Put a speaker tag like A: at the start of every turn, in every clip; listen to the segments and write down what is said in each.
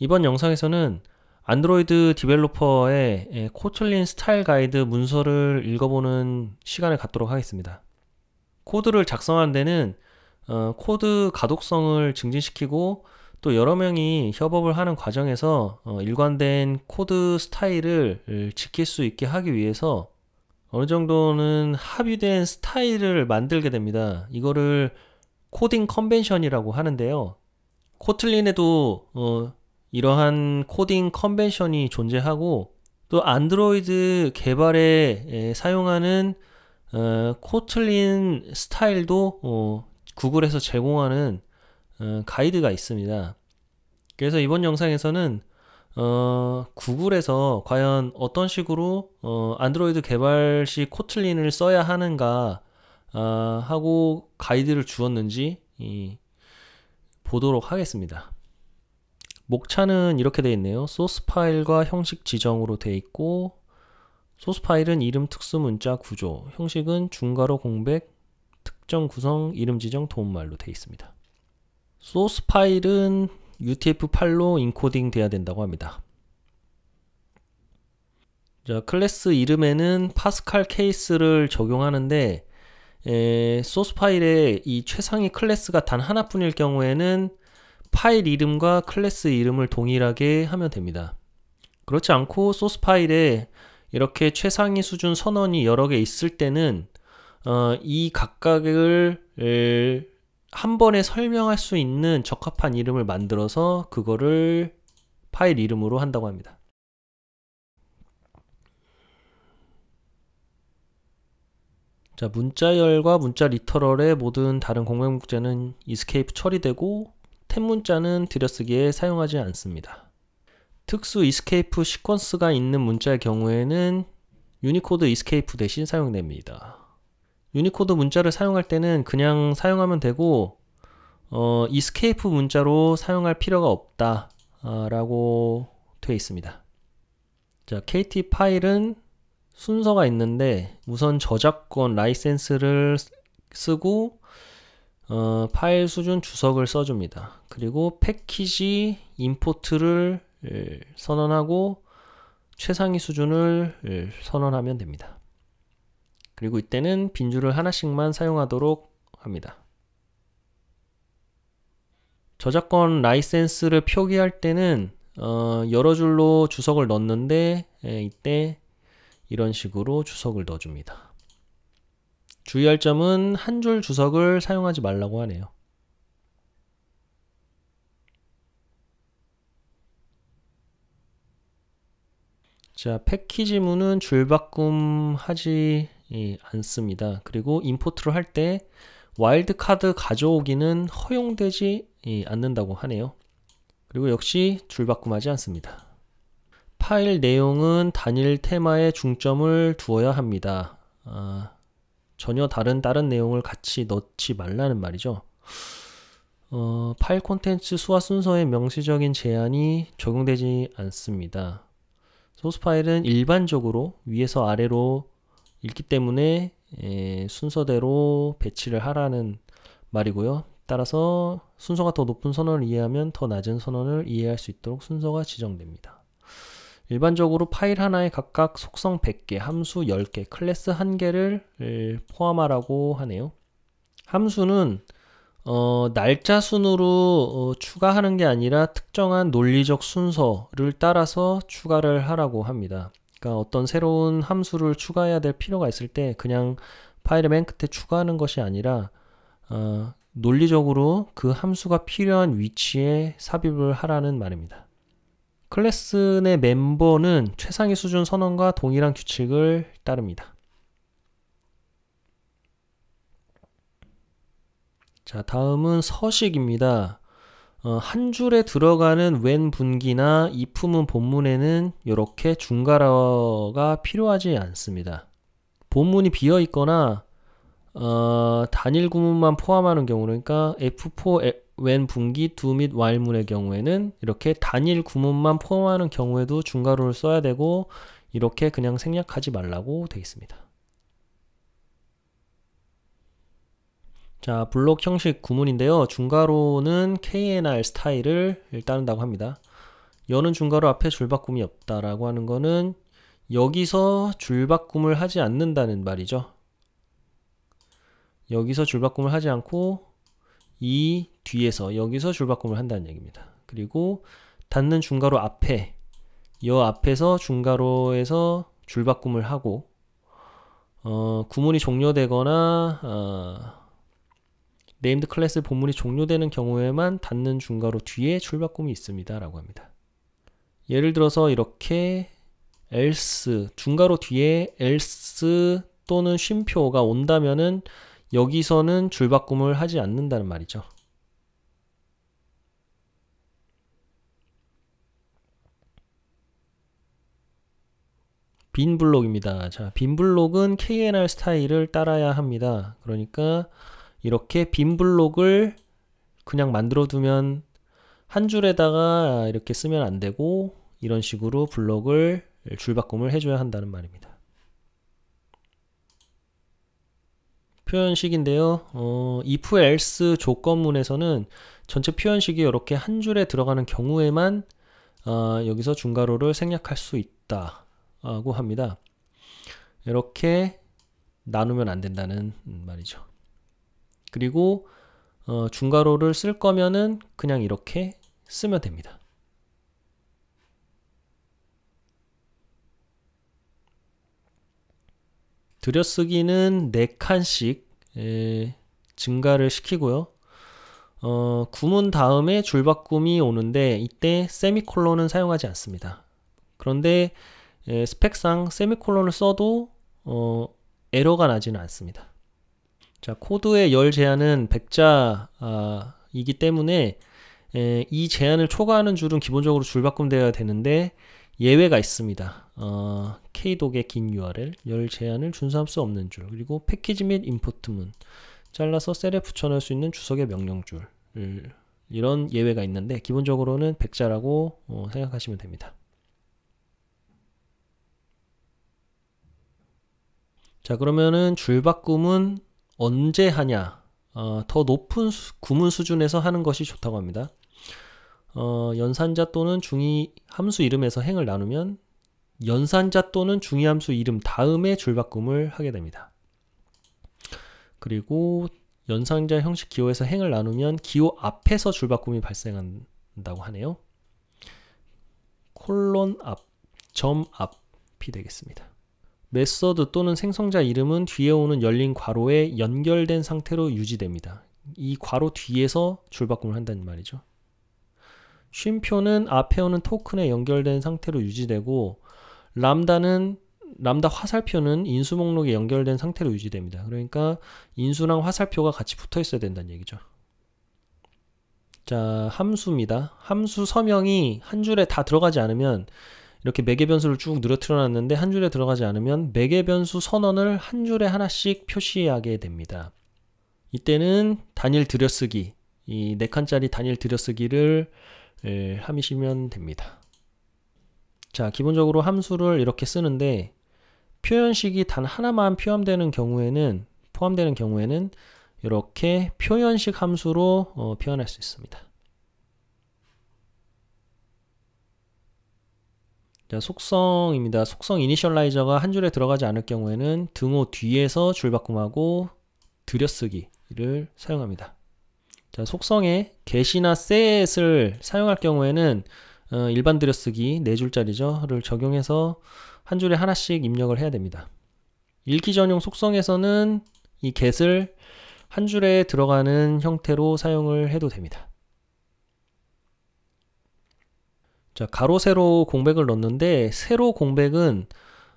A: 이번 영상에서는 안드로이드 디벨로퍼의 예, 코틀린 스타일 가이드 문서를 읽어보는 시간을 갖도록 하겠습니다. 코드를 작성하는 데는 어, 코드 가독성을 증진시키고 또 여러 명이 협업을 하는 과정에서 어, 일관된 코드 스타일을 지킬 수 있게 하기 위해서 어느 정도는 합의된 스타일을 만들게 됩니다. 이거를 코딩 컨벤션이라고 하는데요. 코틀린에도 어, 이러한 코딩 컨벤션이 존재하고 또 안드로이드 개발에 사용하는 어, 코틀린 스타일도 어, 구글에서 제공하는 어, 가이드가 있습니다. 그래서 이번 영상에서는 어, 구글에서 과연 어떤 식으로 어, 안드로이드 개발 시 코틀린을 써야 하는가 아, 하고 가이드를 주었는지 이, 보도록 하겠습니다. 목차는 이렇게 되어 있네요. 소스 파일과 형식 지정으로 되어 있고 소스 파일은 이름 특수 문자 구조, 형식은 중괄호 공백, 특정 구성, 이름 지정, 도움말로 되어 있습니다. 소스 파일은 UTF-8로 인코딩 돼야 된다고 합니다. 자, 클래스 이름에는 파스칼 케이스를 적용하는데 에, 소스 파일에 이 최상위 클래스가 단 하나뿐일 경우에는 파일 이름과 클래스 이름을 동일하게 하면 됩니다. 그렇지 않고 소스 파일에 이렇게 최상위 수준 선언이 여러 개 있을 때는 어, 이 각각을 한 번에 설명할 수 있는 적합한 이름을 만들어서 그거를 파일 이름으로 한다고 합니다. 자, 문자열과 문자 리터럴의 모든 다른 공백 국제는 이스케이프 처리되고 탭문자는 들여쓰기에 사용하지 않습니다. 특수 이스케이프 시퀀스가 있는 문자의 경우에는 유니코드 이스케이프 대신 사용됩니다. 유니코드 문자를 사용할 때는 그냥 사용하면 되고 어, 이스케이프 문자로 사용할 필요가 없다 아, 라고 되어 있습니다. 자, KT 파일은 순서가 있는데 우선 저작권 라이센스를 쓰고 어, 파일 수준 주석을 써줍니다. 그리고 패키지 임포트를 예, 선언하고 최상위 수준을 예, 선언하면 됩니다. 그리고 이때는 빈 줄을 하나씩만 사용하도록 합니다. 저작권 라이센스를 표기할 때는 어, 여러 줄로 주석을 넣는데 예, 이때 이런 식으로 주석을 넣어줍니다. 주의할 점은 한 줄 주석을 사용하지 말라고 하네요. 자, 패키지문은 줄바꿈 하지 않습니다. 그리고 임포트를 할 때 와일드카드 가져오기는 허용되지 않는다고 하네요. 그리고 역시 줄바꿈하지 않습니다. 파일 내용은 단일 테마에 중점을 두어야 합니다. 아, 전혀 다른 다른 내용을 같이 넣지 말라는 말이죠. 어, 파일 콘텐츠 수화 순서에 명시적인 제한이 적용되지 않습니다. 소스 파일은 일반적으로 위에서 아래로 읽기 때문에 에, 예, 순서대로 배치를 하라는 말이고요. 따라서 순서가 더 높은 선언을 이해하면 더 낮은 선언을 이해할 수 있도록 순서가 지정됩니다. 일반적으로 파일 하나에 각각 속성 100개, 함수 10개, 클래스 1개를 포함하라고 하네요. 함수는 어, 날짜 순으로 어, 추가하는 게 아니라 특정한 논리적 순서를 따라서 추가를 하라고 합니다. 그러니까 어떤 새로운 함수를 추가해야 될 필요가 있을 때 그냥 파일의 맨 끝에 추가하는 것이 아니라 어, 논리적으로 그 함수가 필요한 위치에 삽입을 하라는 말입니다. 클래스 내 멤버는 최상위 수준 선언과 동일한 규칙을 따릅니다. 자, 다음은 서식입니다. 어, 한 줄에 들어가는 웬 분기나 이 품은 본문에는 이렇게 중괄어가 필요하지 않습니다. 본문이 비어 있거나 어, 단일 구문만 포함하는 경우 그러니까 F4, 웬 분기 두및 와일문의 경우에는 이렇게 단일 구문만 포함하는 경우에도 중괄호를 써야 되고 이렇게 그냥 생략하지 말라고 되어 있습니다. 자, 블록 형식 구문인데요. 중괄호는 KNR 스타일을 따른다고 합니다. 여는 중괄호 앞에 줄바꿈이 없다라고 하는 거는 여기서 줄바꿈을 하지 않는다는 말이죠. 여기서 줄바꿈을 하지 않고 이 뒤에서 여기서 줄바꿈을 한다는 얘기입니다. 그리고 닿는 중괄호 앞에 여 앞에서 중괄호에서 줄바꿈을 하고 어, 구문이 종료되거나 네임드 어, 클래스 본문이 종료되는 경우에만 닿는 중괄호 뒤에 줄바꿈이 있습니다. 라고 합니다. 예를 들어서 이렇게 else 중괄호 뒤에 else 또는 쉼표가 온다면은 여기서는 줄바꿈을 하지 않는다는 말이죠. 빈 블록입니다. 자, 빈 블록은 KNR 스타일을 따라야 합니다. 그러니까 이렇게 빈 블록을 그냥 만들어 두면 한 줄에다가 이렇게 쓰면 안 되고 이런 식으로 블록을 줄바꿈을 해줘야 한다는 말입니다. 표현식인데요. 어, if else 조건문에서는 전체 표현식이 이렇게 한 줄에 들어가는 경우에만 어, 여기서 중괄호를 생략할 수 있다고 합니다. 이렇게 나누면 안 된다는 말이죠. 그리고 어, 중괄호를 쓸 거면은 그냥 이렇게 쓰면 됩니다. 들여쓰기는 4칸씩 에, 증가를 시키고요. 어, 구문 다음에 줄바꿈이 오는데 이때 세미콜론은 사용하지 않습니다. 그런데 에, 스펙상 세미콜론을 써도 어, 에러가 나지는 않습니다. 자 코드의 열 제한은 100자이기 아, 때문에 에, 이 제한을 초과하는 줄은 기본적으로 줄바꿈 되어야 되는데 예외가 있습니다. 어, K독의 긴 URL, 열 제한을 준수할 수 없는 줄, 그리고 패키지 및 임포트문, 잘라서 셀에 붙여넣을 수 있는 주석의 명령줄 이런 예외가 있는데 기본적으로는 백자라고 어, 생각하시면 됩니다. 자 그러면은 줄바꿈은 언제 하냐 어, 더 높은 수, 구문 수준에서 하는 것이 좋다고 합니다. 어, 연산자 또는 중위 함수 이름에서 행을 나누면 연산자 또는 중위 함수 이름 다음에 줄바꿈을 하게 됩니다. 그리고 연산자 형식 기호에서 행을 나누면 기호 앞에서 줄바꿈이 발생한다고 하네요. 콜론 앞, 점 앞이 되겠습니다. 메서드 또는 생성자 이름은 뒤에 오는 열린 괄호에 연결된 상태로 유지됩니다. 이 괄호 뒤에서 줄바꿈을 한다는 말이죠. 쉼표는 앞에 오는 토큰에 연결된 상태로 유지되고 람다는 람다 화살표는 인수 목록에 연결된 상태로 유지됩니다. 그러니까 인수랑 화살표가 같이 붙어 있어야 된다는 얘기죠. 자, 함수입니다. 함수 서명이 한 줄에 다 들어가지 않으면 이렇게 매개 변수를 쭉 늘어뜨려 놨는데 한 줄에 들어가지 않으면 매개 변수 선언을 한 줄에 하나씩 표시하게 됩니다. 이때는 단일 들여쓰기, 이 네칸짜리 단일 들여쓰기를 예, 함이시면 됩니다. 자, 기본적으로 함수를 이렇게 쓰는데 표현식이 단 하나만 포함되는 경우에는 포함되는 경우에는 이렇게 표현식 함수로 어, 표현할 수 있습니다. 자, 속성입니다. 속성 이니셜라이저가 한 줄에 들어가지 않을 경우에는 등호 뒤에서 줄바꿈하고 들여쓰기를 사용합니다. 자, 속성에 get이나 set을 사용할 경우에는 어, 일반 들여쓰기 4줄짜리죠를 적용해서 한 줄에 하나씩 입력을 해야 됩니다. 읽기 전용 속성에서는 이 get을 한 줄에 들어가는 형태로 사용을 해도 됩니다. 자, 가로 세로 공백을 넣는데 세로 공백은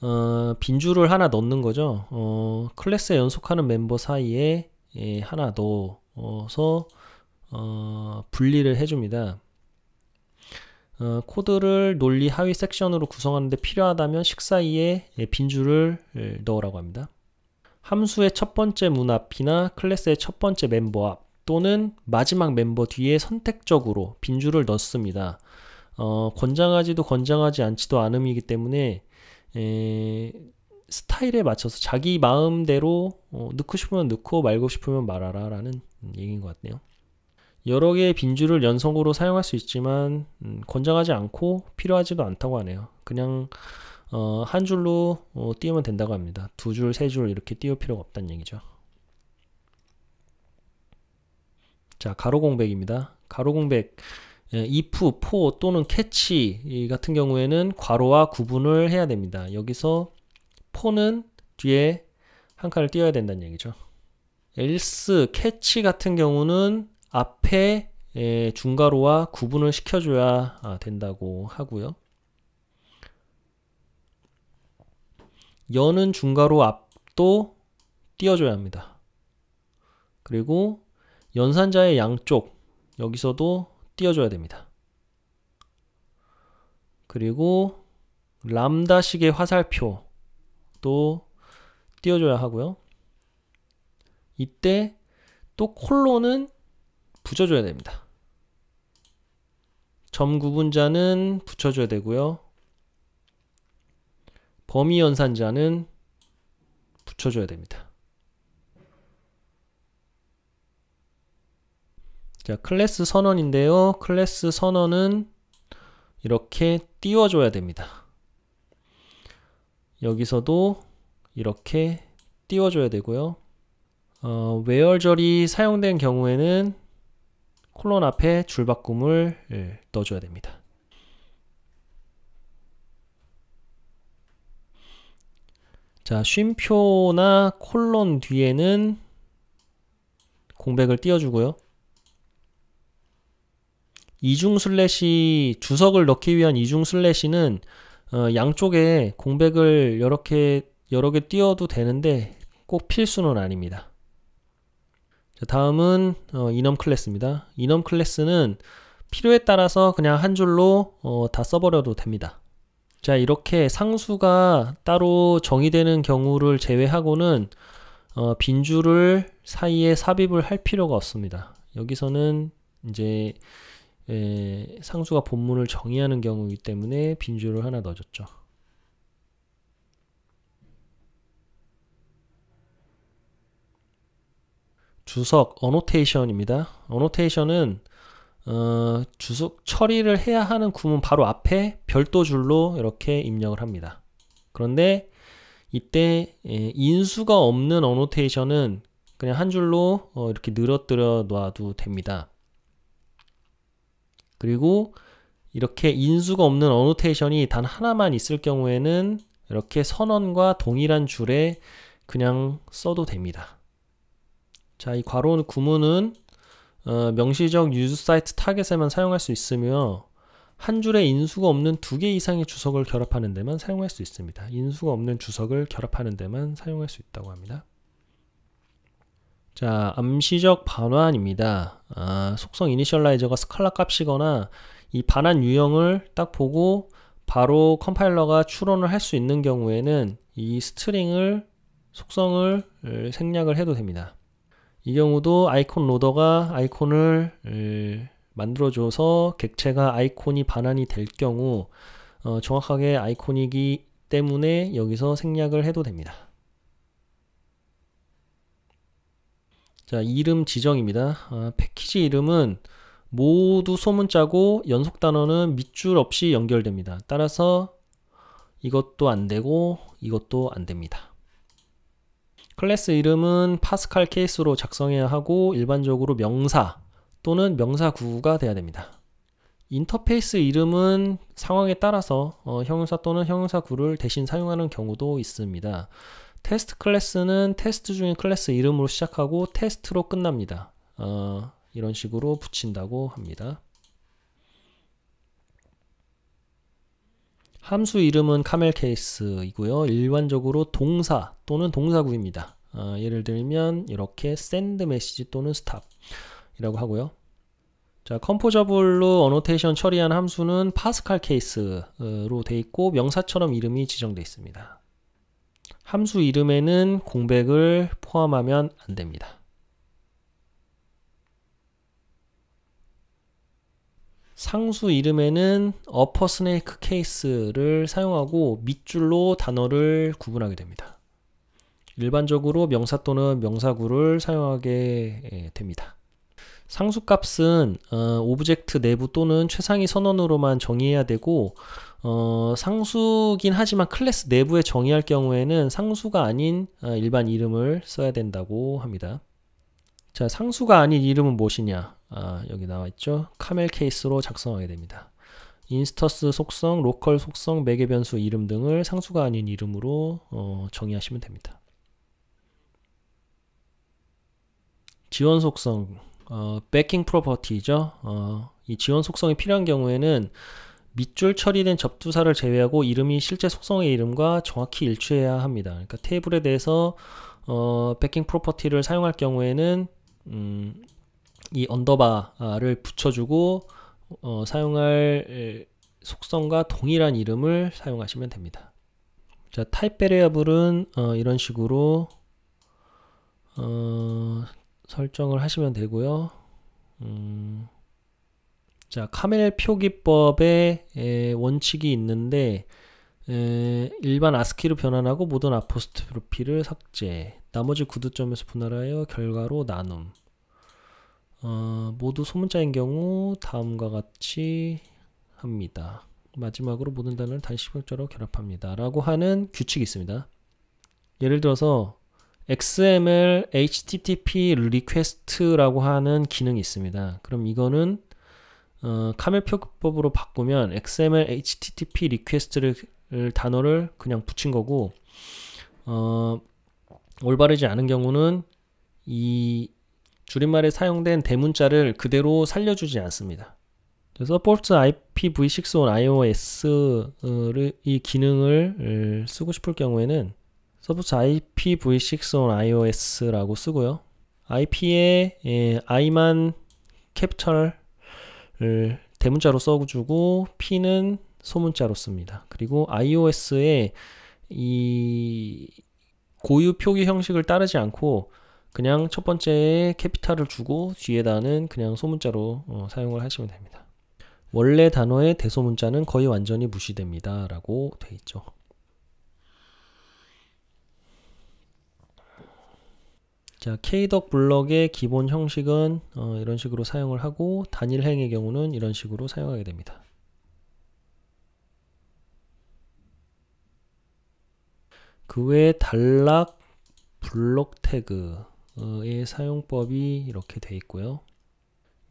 A: 어, 빈 줄을 하나 넣는 거죠. 어, 클래스에 연속하는 멤버 사이에 예, 하나 넣어서 어, 분리를 해줍니다. 어, 코드를 논리 하위 섹션으로 구성하는데 필요하다면 식사이에 예, 빈 줄을 예, 넣으라고 합니다. 함수의 첫 번째 문 앞이나 클래스의 첫 번째 멤버 앞 또는 마지막 멤버 뒤에 선택적으로 빈 줄을 넣습니다. 어, 권장하지도 권장하지 않지도 않음이기 때문에 에, 예, 스타일에 맞춰서 자기 마음대로 어, 넣고 싶으면 넣고 말고 싶으면 말하라 라는 얘기인 것 같네요. 여러 개의 빈줄을 연속으로 사용할 수 있지만 음, 권장하지 않고 필요하지도 않다고 하네요. 그냥 어, 한 줄로 어, 띄우면 된다고 합니다. 두 줄, 세 줄 이렇게 띄울 필요가 없다는 얘기죠. 자, 가로 공백입니다. 가로 공백 예, if, for 또는 catch 같은 경우에는 괄호와 구분을 해야 됩니다. 여기서 for는 뒤에 한 칸을 띄워야 된다는 얘기죠. else, catch 같은 경우는 앞에 중괄호와 구분을 시켜줘야 아, 된다고 하고요. 여는 중괄호 앞도 띄워줘야 합니다. 그리고 연산자의 양쪽 여기서도 띄워줘야 됩니다. 그리고 람다식의 화살표도 띄워줘야 하고요. 이때 또 콜론은 붙여줘야 됩니다. 점 구분자는 붙여줘야 되고요. 범위 연산자는 붙여줘야 됩니다. 자, 클래스 선언인데요. 클래스 선언은 이렇게 띄워줘야 됩니다. 여기서도 이렇게 띄워줘야 되고요. 어, 외열절이 사용된 경우에는 콜론 앞에 줄바꿈을 예, 넣어줘야 됩니다. 자, 쉼표나 콜론 뒤에는 공백을 띄워주고요. 이중 슬래시, 주석을 넣기 위한 이중 슬래시는 어, 양쪽에 공백을 이렇게 여러 개 띄워도 되는데 꼭 필수는 아닙니다. 다음은 어, 이놈 클래스입니다. 이놈 클래스는 필요에 따라서 그냥 한 줄로 어, 다 써버려도 됩니다. 자 이렇게 상수가 따로 정의되는 경우를 제외하고는 어, 빈 줄을 사이에 삽입을 할 필요가 없습니다. 여기서는 이제 에, 상수가 본문을 정의하는 경우이기 때문에 빈 줄을 하나 넣어줬죠. 주석 어노테이션입니다. 어노테이션은 어, 주석 처리를 해야 하는 구문 바로 앞에 별도 줄로 이렇게 입력을 합니다. 그런데 이때 예, 인수가 없는 어노테이션은 그냥 한 줄로 어, 이렇게 늘어뜨려 놔도 됩니다. 그리고 이렇게 인수가 없는 어노테이션이 단 하나만 있을 경우에는 이렇게 선언과 동일한 줄에 그냥 써도 됩니다. 자, 이 괄호 구문은 어, 명시적 유즈 사이트 타겟에만 사용할 수 있으며 한 줄에 인수가 없는 두 개 이상의 주석을 결합하는 데만 사용할 수 있습니다. 인수가 없는 주석을 결합하는 데만 사용할 수 있다고 합니다. 자, 암시적 반환입니다. 아, 속성 이니셜라이저가 스칼라 값이거나 이 반환 유형을 딱 보고 바로 컴파일러가 추론을 할 수 있는 경우에는 이 스트링을 속성을 생략을 해도 됩니다. 이 경우도 아이콘 로더가 아이콘을 만들어줘서 객체가 아이콘이 반환이 될 경우 어, 정확하게 아이콘이기 때문에 여기서 생략을 해도 됩니다. 자, 이름 지정입니다. 아, 패키지 이름은 모두 소문자고 연속 단어는 밑줄 없이 연결됩니다. 따라서 이것도 안 되고 이것도 안 됩니다. 클래스 이름은 파스칼 케이스로 작성해야 하고 일반적으로 명사 또는 명사구가 돼야 됩니다. 인터페이스 이름은 상황에 따라서 어, 형용사 또는 형용사구를 대신 사용하는 경우도 있습니다. 테스트 클래스는 테스트 중에 클래스 이름으로 시작하고 테스트로 끝납니다. 어, 이런 식으로 붙인다고 합니다. 함수 이름은 카멜 케이스이고요. 일반적으로 동사 또는 동사구입니다. 어, 예를 들면 이렇게 샌드 메시지 또는 스탑 이라고 하고요. 자, 컴포저블로 어노테이션 처리한 함수는 파스칼 케이스로 돼 있고 명사처럼 이름이 지정돼 있습니다. 함수 이름에는 공백을 포함하면 안 됩니다. 상수 이름에는 upper snake case를 사용하고 밑줄로 단어를 구분하게 됩니다. 일반적으로 명사 또는 명사구를 사용하게 예, 됩니다. 상수 값은 어, 오브젝트 내부 또는 최상위 선언으로만 정의해야 되고 어, 상수긴 하지만 클래스 내부에 정의할 경우에는 상수가 아닌 어, 일반 이름을 써야 된다고 합니다. 자, 상수가 아닌 이름은 무엇이냐? 아, 여기 나와 있죠. 카멜 케이스로 작성하게 됩니다. 인스턴스 속성, 로컬 속성, 매개 변수 이름 등을 상수가 아닌 이름으로 어, 정의하시면 됩니다. 지원 속성, 어, b a c k i n 죠 어, 이 지원 속성이 필요한 경우에는 밑줄 처리된 접두사를 제외하고 이름이 실제 속성의 이름과 정확히 일치해야 합니다. 그러니까 테이블에 대해서 어, b a c k i n 를 사용할 경우에는 음, 이 언더바를 붙여주고 어, 사용할 속성과 동일한 이름을 사용하시면 됩니다. 자, 타입 베리어블은 어, 이런 식으로 어, 설정을 하시면 되고요. 음, 자, 카멜 표기법에 에, 원칙이 있는데 에, 일반 아스키로 변환하고 모든 아포스트로피를 삭제. 나머지 구두점에서 분할하여 결과로 나눔. 어, 모두 소문자인 경우 다음과 같이 합니다. 마지막으로 모든 단어를 단시 목적으로 결합합니다. 라고 하는 규칙이 있습니다. 예를 들어서 XML HTTP 리퀘스트라고 하는 기능이 있습니다. 그럼 이거는 어, 카멜표기법으로 바꾸면 XML HTTP 리퀘스트를 단어를 그냥 붙인 거고 어, 올바르지 않은 경우는 이 줄임말에 사용된 대문자를 그대로 살려주지 않습니다. 그래서 포트 IPv6 on iOS를 기능을 쓰고 싶을 경우에는 서포트 IPv6 on iOS라고 쓰고요. IP에 예, I만 캡처를 대문자로 써주고 P는 소문자로 씁니다. 그리고 iOS에 이 고유 표기 형식을 따르지 않고 그냥 첫 번째에 캐피탈을 주고 뒤에다는 그냥 소문자로 어, 사용을 하시면 됩니다. 원래 단어의 대소문자는 거의 완전히 무시됩니다. 라고 돼 있죠. 자, K덕 블럭의 기본 형식은 어, 이런 식으로 사용을 하고 단일행의 경우는 이런 식으로 사용하게 됩니다. 그 외에 단락 블록 태그 의 사용법이 이렇게 되어 있고요.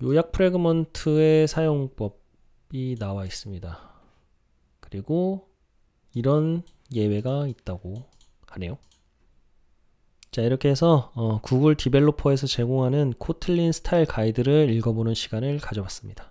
A: 요약 프레그먼트의 사용법이 나와 있습니다. 그리고 이런 예외가 있다고 하네요. 자 이렇게 해서 어, 구글 디벨로퍼에서 제공하는 코틀린 스타일 가이드를 읽어보는 시간을 가져봤습니다.